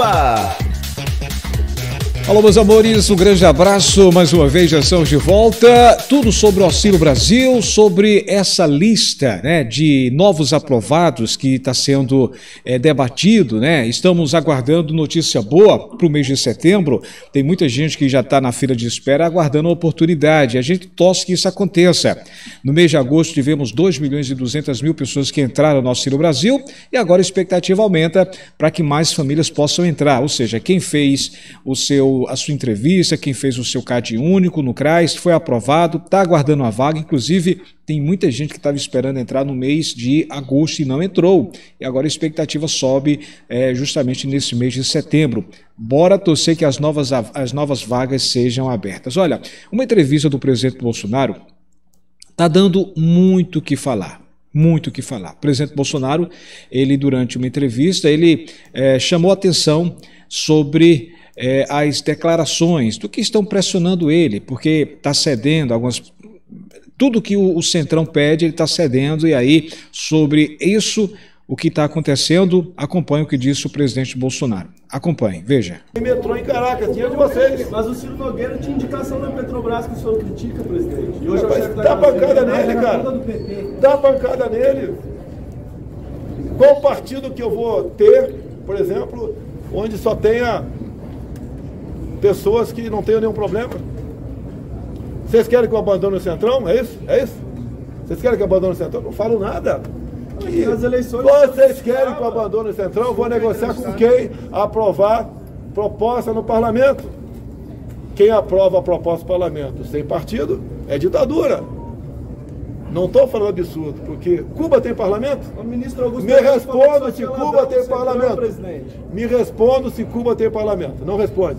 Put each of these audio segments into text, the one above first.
Ativa. Alô, meus amores, um grande abraço. Mais uma vez, já estamos de volta. Tudo sobre o Auxílio Brasil, sobre essa lista né, de novos aprovados que está sendo é, debatido. Né? Estamos aguardando notícia boa para o mês de setembro. Tem muita gente que já está na fila de espera aguardando a oportunidade. A gente torce que isso aconteça. No mês de agosto, tivemos 2 milhões e 200 mil pessoas que entraram no Auxílio Brasil e agora a expectativa aumenta para que mais famílias possam entrar. Ou seja, quem fez o seu a sua entrevista, quem fez o seu CAD único no CRAS, foi aprovado, está aguardando a vaga. Inclusive, tem muita gente que estava esperando entrar no mês de agosto e não entrou. E agora a expectativa sobe é, justamente nesse mês de setembro. Bora torcer que as novas, as novas vagas sejam abertas. Olha, uma entrevista do presidente Bolsonaro está dando muito o que falar muito o que falar. O presidente Bolsonaro, ele durante uma entrevista, ele é, chamou atenção sobre é, as declarações do que estão pressionando ele, porque está cedendo algumas tudo que o, Centrão pede, ele está cedendo, e aí, sobre isso, o que está acontecendo, acompanhe o que disse o presidente Bolsonaro. Acompanhe, veja. Tem metrô em Caracas, dinheiro de vocês. Mas o Ciro Nogueira tinha indicação da Petrobras que o senhor critica, presidente. E hoje Rapaz, dá pancada nele, cara. Dá pancada nele. Qual partido que eu vou ter, por exemplo, onde só tenha pessoas que não tenham nenhum problema. Vocês querem que eu abandone o Centrão? É isso? É isso? Vocês querem que eu abandone o Centrão? Não falo nada. E vocês querem que eu abandone o Centrão? Vou negociar com quem aprovar proposta no parlamento. Quem aprova a proposta no parlamento sem partido é ditadura. Não estou falando absurdo, porque Cuba tem parlamento? O ministro Augusto Me responda se Cuba tem parlamento. Me responda se Cuba tem parlamento. Não responde.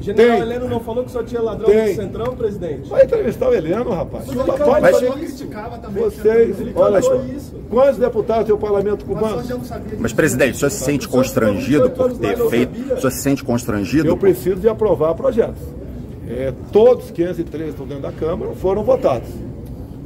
General tem. Heleno não falou que só tinha ladrão tem. no Centrão, presidente? Vai entrevistar o Heleno, rapaz. O pode, mas, pode, criticava também. Vocês, olha só. Quantos deputados tem o parlamento cubano? É mas, presidente, o senhor se sente constrangido por ter feito? O senhor se sente constrangido? Eu preciso de aprovar projetos. É, todos 513 estão dentro da Câmara foram votados.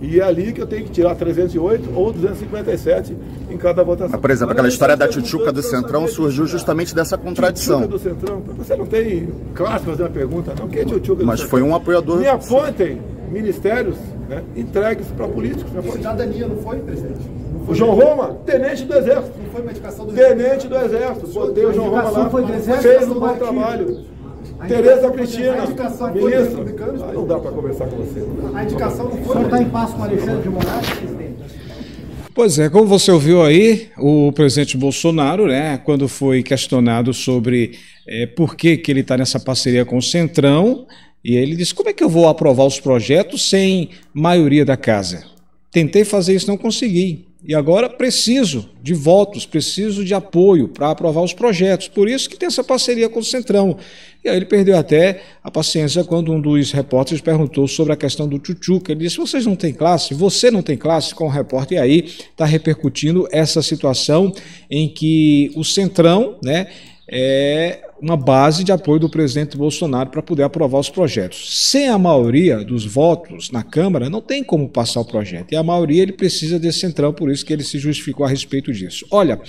E é ali que eu tenho que tirar 308 ou 257 em cada votação. por exemplo, Mas aquela história da Tchutchuca do Centrão surgiu justamente dessa contradição. Tchutchuca do Centrão? Você não tem classe fazer uma pergunta, não? Quem é Tchutchuca Mas foi um apoiador... Me apontem ministérios né, entregues para né, é políticos. Cidadania, não foi, presidente? O João Roma, tenente do Exército. Não foi uma indicação do Tenente do Exército. Botei o João Roma lá. Foi do exército, fez um bom trabalho. Tereza Cristina, ministro, ah, não dá para conversar com você. A indicação não foi... O está em passo com Alexandre de Moraes, presidente? Pois é, como você ouviu aí, o presidente Bolsonaro, né, quando foi questionado sobre é, por que, que ele está nessa parceria com o Centrão, e ele disse: como é que eu vou aprovar os projetos sem maioria da casa? Tentei fazer isso, não consegui. E agora preciso de votos, preciso de apoio para aprovar os projetos. Por isso que tem essa parceria com o Centrão. E aí ele perdeu até a paciência quando um dos repórteres perguntou sobre a questão do Tchutchuca. Ele disse: vocês não têm classe, você não tem classe com o repórter. E aí está repercutindo essa situação em que o Centrão, né? É, uma base de apoio do presidente Bolsonaro para poder aprovar os projetos. Sem a maioria dos votos na Câmara, não tem como passar o projeto. E a maioria ele precisa desse centrão, por isso que ele se justificou a respeito disso. Olha,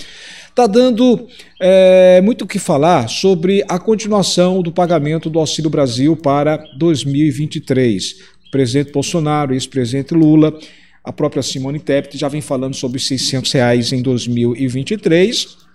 está dando é, muito o que falar sobre a continuação do pagamento do Auxílio Brasil para 2023. O presidente Bolsonaro, ex-presidente Lula, a própria Simone Tebet já vem falando sobre R$ 600 reais em 2023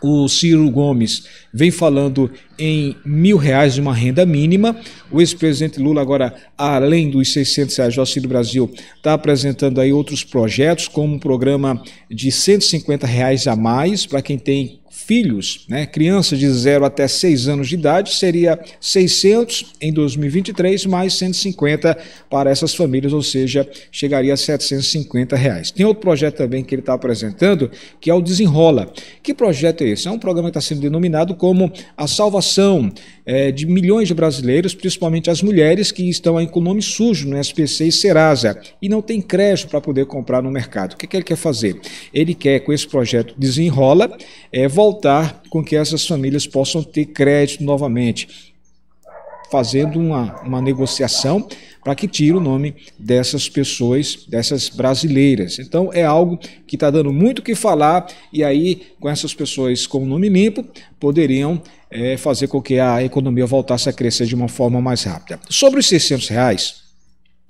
o Ciro Gomes vem falando em mil reais de uma renda mínima. O ex-presidente Lula, agora, além dos 600 reais do Auxílio Brasil, está apresentando aí outros projetos, como um programa de 150 reais a mais para quem tem filhos, né, crianças de 0 até 6 anos de idade, seria 600 em 2023, mais 150 para essas famílias, ou seja, chegaria a 750 reais. Tem outro projeto também que ele está apresentando, que é o Desenrola. Que projeto é esse? É um programa que está sendo denominado como A Salvação é, de milhões de brasileiros, principalmente as mulheres que estão aí com o nome sujo no SPC e Serasa e não tem crédito para poder comprar no mercado. O que, é que ele quer fazer? Ele quer, com esse projeto Desenrola, é, voltar com que essas famílias possam ter crédito novamente fazendo uma, uma negociação para que tire o nome dessas pessoas, dessas brasileiras. Então é algo que está dando muito o que falar, e aí, com essas pessoas com o nome limpo, poderiam é, fazer com que a economia voltasse a crescer de uma forma mais rápida. Sobre os 600 reais,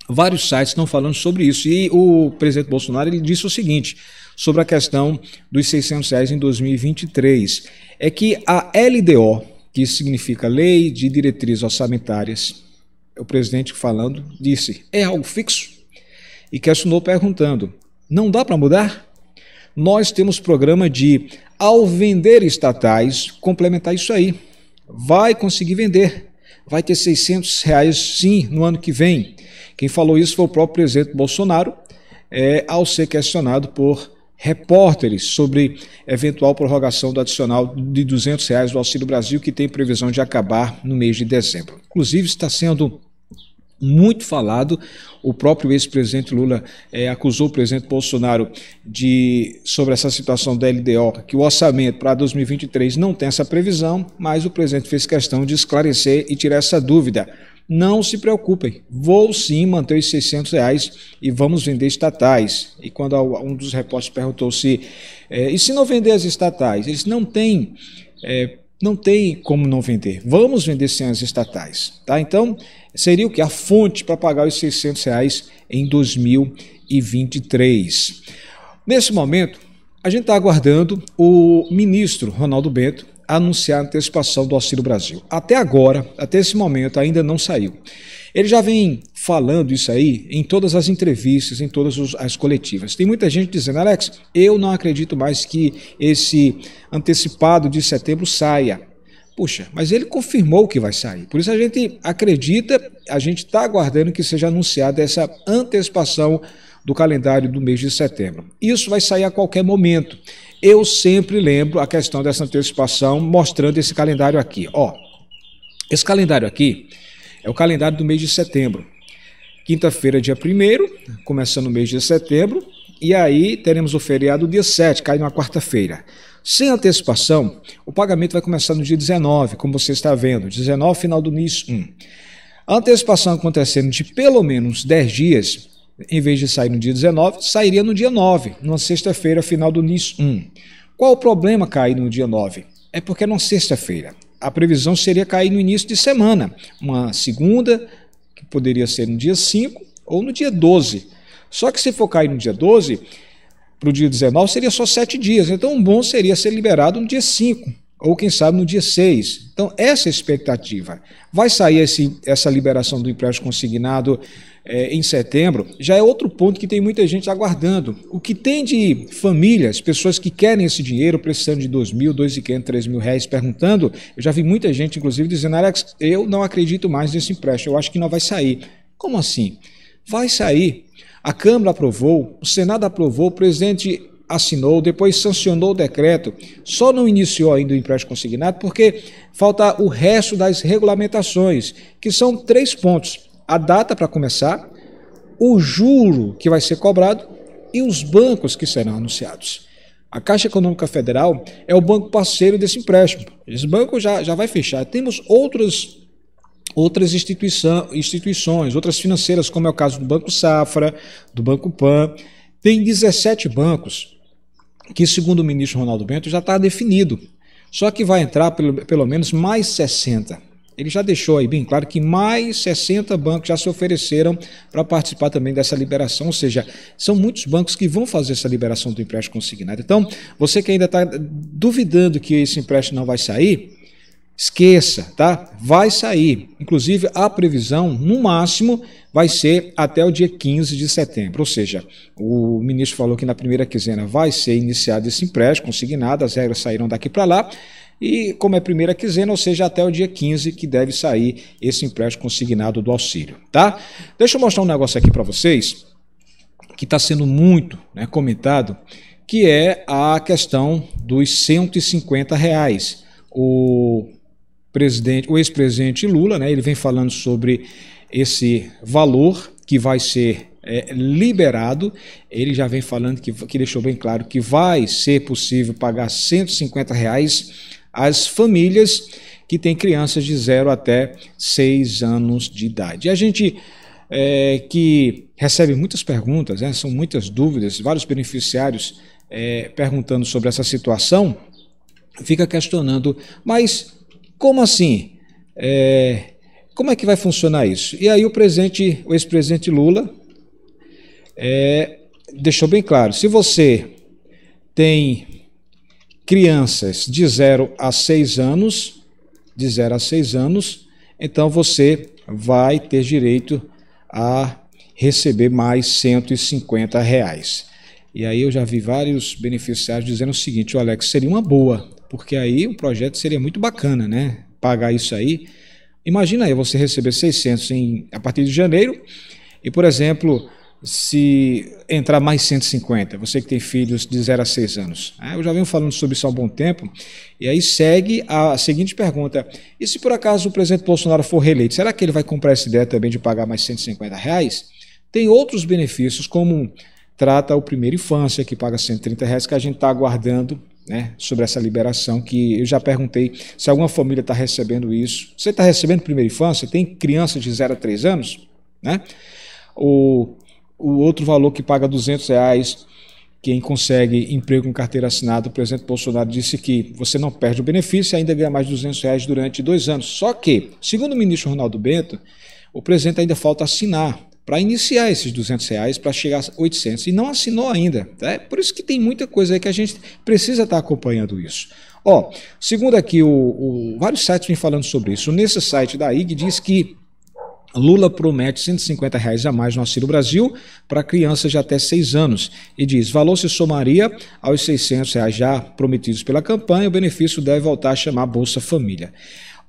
vários sites estão falando sobre isso, e o presidente Bolsonaro ele disse o seguinte sobre a questão dos 600 reais em 2023, é que a LDO, que significa lei de diretrizes orçamentárias. É o presidente falando disse: é algo fixo? E questionou perguntando: não dá para mudar? Nós temos programa de, ao vender estatais, complementar isso aí. Vai conseguir vender. Vai ter 600 reais, sim, no ano que vem. Quem falou isso foi o próprio presidente Bolsonaro, é, ao ser questionado por repórteres sobre eventual prorrogação do adicional de R$ 200 reais do Auxílio Brasil, que tem previsão de acabar no mês de dezembro. Inclusive, está sendo muito falado. O próprio ex-presidente Lula é, acusou o presidente Bolsonaro de sobre essa situação da LDO, que o orçamento para 2023 não tem essa previsão, mas o presidente fez questão de esclarecer e tirar essa dúvida não se preocupem, vou sim manter os 600 reais e vamos vender estatais. E quando um dos repórteres perguntou se, é, e se não vender as estatais? Eles não têm, é, eh, não tem como não vender, vamos vender sem as estatais. Tá? Então, seria o que? A fonte para pagar os 600 reais em 2023. Nesse momento, a gente está aguardando o ministro Ronaldo Bento anunciar a antecipação do Auxílio Brasil. Até agora, até esse momento, ainda não saiu. Ele já vem falando isso aí em todas as entrevistas, em todas as coletivas. Tem muita gente dizendo, Alex, eu não acredito mais que esse antecipado de setembro saia. Puxa, mas ele confirmou que vai sair. Por isso a gente acredita, a gente está aguardando que seja anunciada essa antecipação do calendário do mês de setembro. Isso vai sair a qualquer momento eu sempre lembro a questão dessa antecipação, mostrando esse calendário aqui. Ó, esse calendário aqui é o calendário do mês de setembro. Quinta-feira, dia 1 começando o mês de setembro, e aí teremos o feriado dia 7, cai numa quarta-feira. Sem antecipação, o pagamento vai começar no dia 19, como você está vendo, 19, final do mês 1. A antecipação acontecendo de pelo menos 10 dias, em vez de sair no dia 19, sairia no dia 9, numa sexta-feira final do NIS 1. Qual o problema cair no dia 9? É porque é numa sexta-feira. A previsão seria cair no início de semana, uma segunda, que poderia ser no dia 5 ou no dia 12. Só que se for cair no dia 12, para o dia 19 seria só 7 dias, então um bom seria ser liberado no dia 5, ou quem sabe no dia 6. Então, essa é a expectativa. Vai sair esse, essa liberação do empréstimo consignado é, em setembro, já é outro ponto que tem muita gente aguardando. O que tem de famílias, pessoas que querem esse dinheiro, precisando de dois mil, dois 3 quinhentos, três mil reais, perguntando, eu já vi muita gente, inclusive, dizendo, Alex, eu não acredito mais nesse empréstimo, eu acho que não vai sair. Como assim? Vai sair. A Câmara aprovou, o Senado aprovou, o presidente assinou, depois sancionou o decreto, só não iniciou ainda o empréstimo consignado porque falta o resto das regulamentações, que são três pontos a data para começar, o juro que vai ser cobrado e os bancos que serão anunciados. A Caixa Econômica Federal é o banco parceiro desse empréstimo. Esse banco já, já vai fechar. Temos outros, outras instituições, outras financeiras, como é o caso do Banco Safra, do Banco Pan. Tem 17 bancos que, segundo o ministro Ronaldo Bento, já está definido. Só que vai entrar pelo, pelo menos mais 60 ele já deixou aí bem claro que mais 60 bancos já se ofereceram para participar também dessa liberação, ou seja, são muitos bancos que vão fazer essa liberação do empréstimo consignado. Então, você que ainda está duvidando que esse empréstimo não vai sair, Esqueça, tá? Vai sair. Inclusive, a previsão, no máximo, vai ser até o dia 15 de setembro. Ou seja, o ministro falou que na primeira quinzena vai ser iniciado esse empréstimo consignado, as regras saíram daqui para lá. E como é primeira quinzena, ou seja, até o dia 15 que deve sair esse empréstimo consignado do auxílio, tá? Deixa eu mostrar um negócio aqui para vocês que está sendo muito né, comentado, que é a questão dos 150 reais. O presidente, o ex-presidente Lula, né, ele vem falando sobre esse valor que vai ser é, liberado. Ele já vem falando que, que deixou bem claro que vai ser possível pagar 150 reais as famílias que têm crianças de 0 até 6 anos de idade. E a gente é, que recebe muitas perguntas, né, são muitas dúvidas, vários beneficiários é, perguntando sobre essa situação, fica questionando, mas como assim? É, como é que vai funcionar isso? E aí o presidente, o ex-presidente Lula, é, deixou bem claro, se você tem crianças de 0 a 6 anos, de 0 a 6 anos, então você vai ter direito a receber mais 150 reais. E aí eu já vi vários beneficiários dizendo o seguinte, o Alex seria uma boa, porque aí o projeto seria muito bacana, né? Pagar isso aí. Imagina aí você receber 600 em, a partir de janeiro e, por exemplo, se entrar mais 150, você que tem filhos de 0 a 6 anos. Ah, eu já venho falando sobre isso há um bom tempo. E aí segue a seguinte pergunta: e se por acaso o presidente Bolsonaro for reeleito, será que ele vai comprar essa ideia também de pagar mais 150 reais? Tem outros benefícios, como trata o primeiro infância, que paga 130 reais, que a gente está aguardando né, sobre essa liberação, que eu já perguntei se alguma família está recebendo isso. Você está recebendo primeira infância? Tem criança de 0 a 3 anos? Né? O o outro valor que paga 200 reais, quem consegue emprego com carteira assinada, o presidente Bolsonaro disse que você não perde o benefício e ainda ganha mais de 200 reais durante dois anos. Só que, segundo o ministro Ronaldo Bento, o presidente ainda falta assinar para iniciar esses 200 reais, para chegar a 800, e não assinou ainda. É né? por isso que tem muita coisa aí que a gente precisa estar tá acompanhando isso. Ó, segundo aqui, o, o vários sites vêm falando sobre isso. Nesse site da IG diz que Lula promete 150 reais a mais no Auxílio Brasil para crianças de até 6 anos e diz: valor se somaria aos 600 reais já prometidos pela campanha, o benefício deve voltar a chamar Bolsa Família.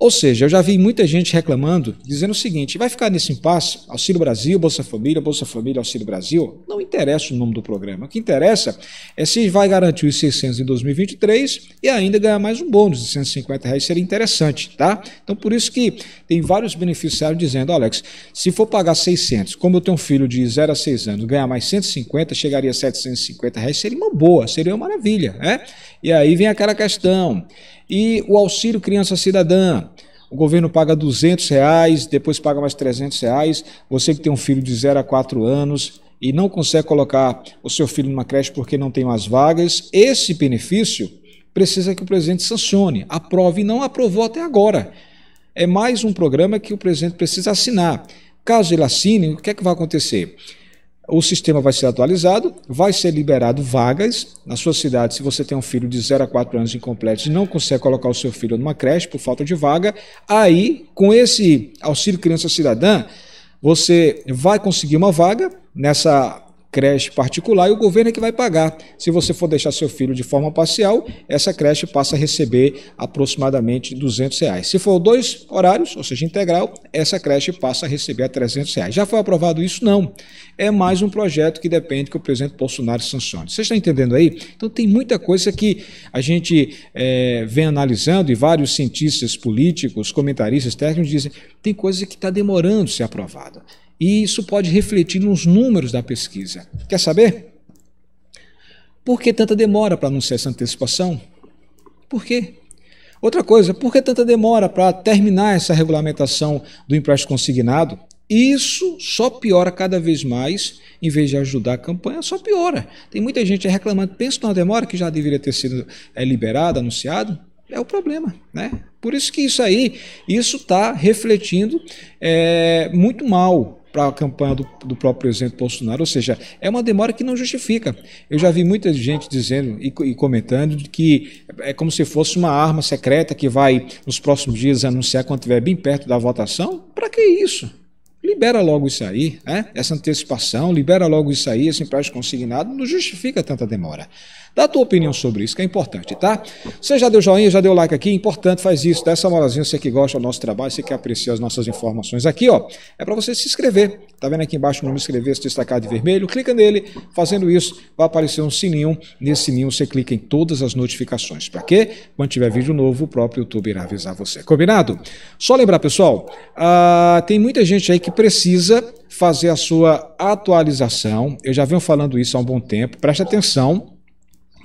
Ou seja, eu já vi muita gente reclamando, dizendo o seguinte: vai ficar nesse impasse, Auxílio Brasil, Bolsa Família, Bolsa Família, Auxílio Brasil. Não interessa o nome do programa. O que interessa é se vai garantir os 600 em 2023 e ainda ganhar mais um bônus de 150 reais, seria interessante, tá? Então, por isso que tem vários beneficiários dizendo: Alex, se for pagar 600, como eu tenho um filho de 0 a 6 anos, ganhar mais 150, chegaria a 750 reais, seria uma boa, seria uma maravilha, né? E aí vem aquela questão. E o auxílio criança cidadã. O governo paga 200 reais, depois paga mais 300 reais. Você que tem um filho de 0 a 4 anos e não consegue colocar o seu filho numa creche porque não tem mais vagas, esse benefício precisa que o presidente sancione, aprove e não aprovou até agora. É mais um programa que o presidente precisa assinar. Caso ele assine, o que é que vai acontecer? o sistema vai ser atualizado, vai ser liberado vagas. Na sua cidade, se você tem um filho de 0 a 4 anos incompleto e não consegue colocar o seu filho numa creche por falta de vaga, aí, com esse auxílio criança cidadã, você vai conseguir uma vaga nessa creche particular e o governo é que vai pagar. Se você for deixar seu filho de forma parcial, essa creche passa a receber aproximadamente 200 reais. Se for dois horários, ou seja, integral, essa creche passa a receber a 300 reais. Já foi aprovado isso? Não. É mais um projeto que depende que o presidente Bolsonaro sancione. Você está entendendo aí? Então tem muita coisa que a gente é, vem analisando e vários cientistas políticos, comentaristas técnicos dizem tem coisa que está demorando ser aprovada. E isso pode refletir nos números da pesquisa. Quer saber? Por que tanta demora para anunciar essa antecipação? Por quê? Outra coisa, por que tanta demora para terminar essa regulamentação do empréstimo consignado? Isso só piora cada vez mais, em vez de ajudar a campanha, só piora. Tem muita gente reclamando, pensa numa demora que já deveria ter sido é, liberada, anunciado. É o problema, né? Por isso que isso aí, isso está refletindo é, muito mal para a campanha do, do, próprio presidente Bolsonaro. Ou seja, é uma demora que não justifica. Eu já vi muita gente dizendo e, e, comentando que é como se fosse uma arma secreta que vai, nos próximos dias, anunciar quando estiver bem perto da votação. Para que isso? Libera logo isso aí, né? essa antecipação, libera logo isso aí, esse empréstimo consignado, não justifica tanta demora. Dá a tua opinião sobre isso, que é importante, tá? Você já deu joinha, já deu like aqui, importante, faz isso, dá essa moralzinha, você que gosta do nosso trabalho, você que aprecia as nossas informações aqui, ó. É para você se inscrever, tá vendo aqui embaixo o nome inscrever, se destacar de vermelho, clica nele, fazendo isso, vai aparecer um sininho, nesse sininho você clica em todas as notificações, para quê? Quando tiver vídeo novo, o próprio YouTube irá avisar você, combinado? Só lembrar, pessoal, uh, tem muita gente aí que precisa fazer a sua atualização, eu já venho falando isso há um bom tempo, preste atenção,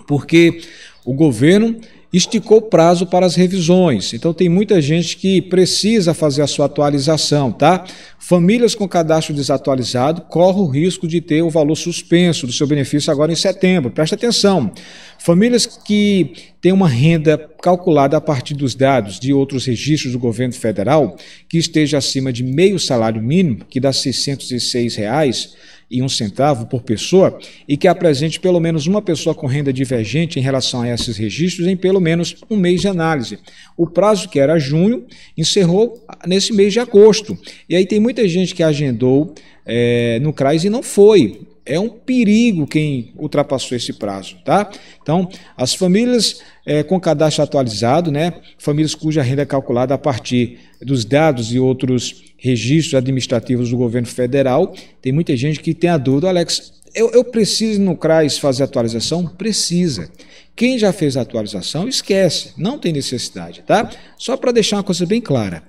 porque o governo esticou o prazo para as revisões. Então tem muita gente que precisa fazer a sua atualização, tá? Famílias com cadastro desatualizado correm o risco de ter o valor suspenso do seu benefício agora em setembro. Presta atenção. Famílias que têm uma renda calculada a partir dos dados de outros registros do governo federal, que esteja acima de meio salário mínimo, que dá R$ 606, reais, e um centavo por pessoa e que apresente pelo menos uma pessoa com renda divergente em relação a esses registros em pelo menos um mês de análise. O prazo que era junho encerrou nesse mês de agosto. E aí tem muita gente que agendou é, no CRAS e não foi é um perigo quem ultrapassou esse prazo, tá? Então, as famílias é, com cadastro atualizado, né? Famílias cuja renda é calculada a partir dos dados e outros registros administrativos do governo federal. Tem muita gente que tem a dúvida, Alex, eu, eu preciso no CRAS fazer atualização? Precisa. Quem já fez a atualização, esquece, não tem necessidade, tá? Só para deixar uma coisa bem clara.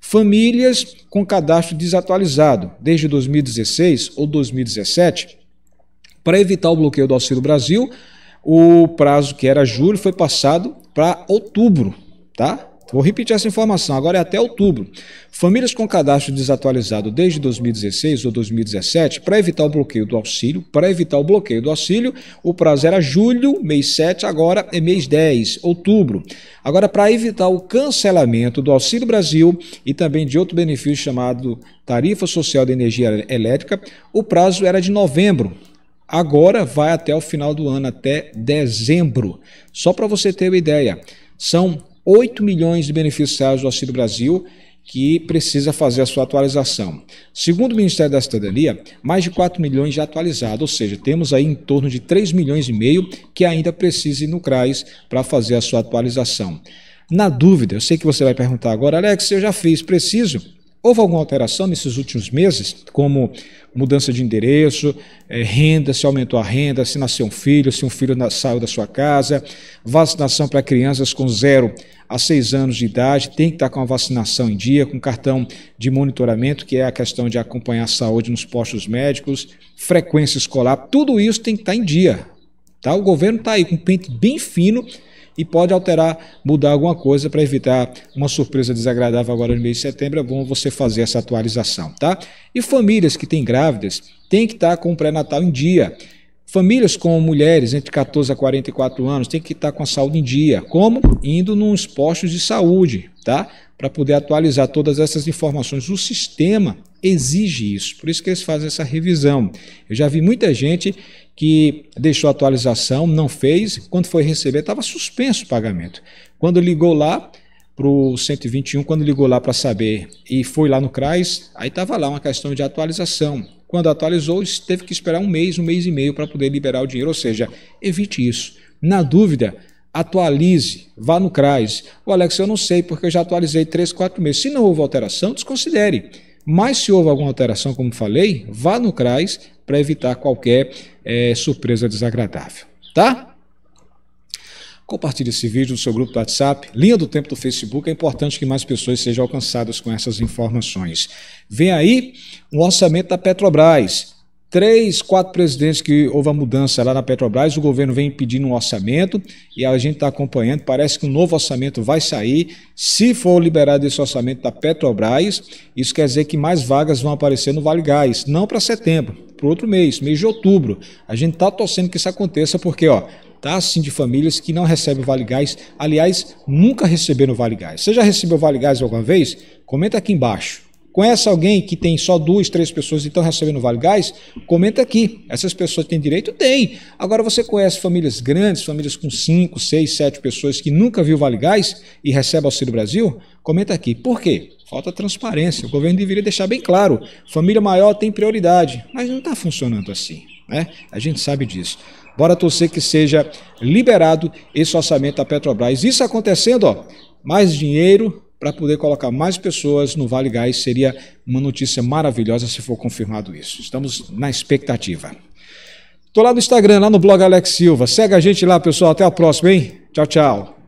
Famílias com cadastro desatualizado desde 2016 ou 2017 para evitar o bloqueio do Auxílio Brasil, o prazo que era julho foi passado para outubro, tá? Vou repetir essa informação, agora é até outubro. Famílias com cadastro desatualizado desde 2016 ou 2017, para evitar o bloqueio do auxílio, para evitar o bloqueio do auxílio, o prazo era julho, mês 7, agora é mês 10, outubro. Agora, para evitar o cancelamento do Auxílio Brasil e também de outro benefício chamado Tarifa Social de Energia Elétrica, o prazo era de novembro, agora vai até o final do ano, até dezembro. Só para você ter uma ideia, são 8 milhões de beneficiários do Auxílio Brasil que precisa fazer a sua atualização. Segundo o Ministério da Cidadania, mais de 4 milhões já atualizados, ou seja, temos aí em torno de 3 milhões e meio que ainda precisa ir no CRAS para fazer a sua atualização. Na dúvida, eu sei que você vai perguntar agora, Alex, eu já fiz, preciso? Houve alguma alteração nesses últimos meses, como mudança de endereço, eh, renda, se aumentou a renda, se nasceu um filho, se um filho saiu da sua casa, vacinação para crianças com zero a seis anos de idade, tem que estar com a vacinação em dia, com cartão de monitoramento, que é a questão de acompanhar a saúde nos postos médicos, frequência escolar, tudo isso tem que estar em dia. Tá? O governo está aí com um pente bem fino e pode alterar, mudar alguma coisa para evitar uma surpresa desagradável agora no mês de setembro. É bom você fazer essa atualização, tá? E famílias que têm grávidas têm que estar com o pré-natal em dia. Famílias com mulheres entre 14 a 44 anos têm que estar com a saúde em dia. Como? Indo nos postos de saúde, tá? Para poder atualizar todas essas informações. O sistema exige isso, por isso que eles fazem essa revisão. Eu já vi muita gente que deixou a atualização, não fez, quando foi receber estava suspenso o pagamento. Quando ligou lá para o 121, quando ligou lá para saber e foi lá no CRAS, aí estava lá uma questão de atualização. Quando atualizou, teve que esperar um mês, um mês e meio para poder liberar o dinheiro. Ou seja, evite isso. Na dúvida, atualize, vá no CRAS. O Alex, eu não sei, porque eu já atualizei três quatro meses. Se não houve alteração, desconsidere. Mas se houve alguma alteração, como falei, vá no CRAS, para evitar qualquer é, surpresa desagradável, tá? Compartilhe esse vídeo no seu grupo do WhatsApp, linha do tempo do Facebook. É importante que mais pessoas sejam alcançadas com essas informações. Vem aí o um orçamento da Petrobras. Três, quatro presidentes que houve a mudança lá na Petrobras, o governo vem pedindo um orçamento e a gente está acompanhando. Parece que um novo orçamento vai sair. Se for liberado esse orçamento da Petrobras, isso quer dizer que mais vagas vão aparecer no Vale Gás, não para setembro, para outro mês, mês de outubro. A gente está torcendo que isso aconteça, porque ó, tá assim de famílias que não recebem Vale Gás. Aliás, nunca receberam Vale Gás. Você já recebeu Vale Gás alguma vez? Comenta aqui embaixo. Conhece alguém que tem só duas, três pessoas e estão recebendo Vale Gás? Comenta aqui. Essas pessoas têm direito? Tem. Agora você conhece famílias grandes, famílias com cinco, seis, sete pessoas que nunca viu Vale Gás e recebe Auxílio Brasil? Comenta aqui. Por quê? Falta transparência. O governo deveria deixar bem claro. Família maior tem prioridade. Mas não está funcionando assim. Né? A gente sabe disso. Bora torcer que seja liberado esse orçamento da Petrobras. Isso acontecendo, ó, mais dinheiro para poder colocar mais pessoas no Vale Gás. Seria uma notícia maravilhosa se for confirmado isso. Estamos na expectativa. Estou lá no Instagram, lá no blog Alex Silva. Segue a gente lá, pessoal. Até a próxima, hein? Tchau, tchau.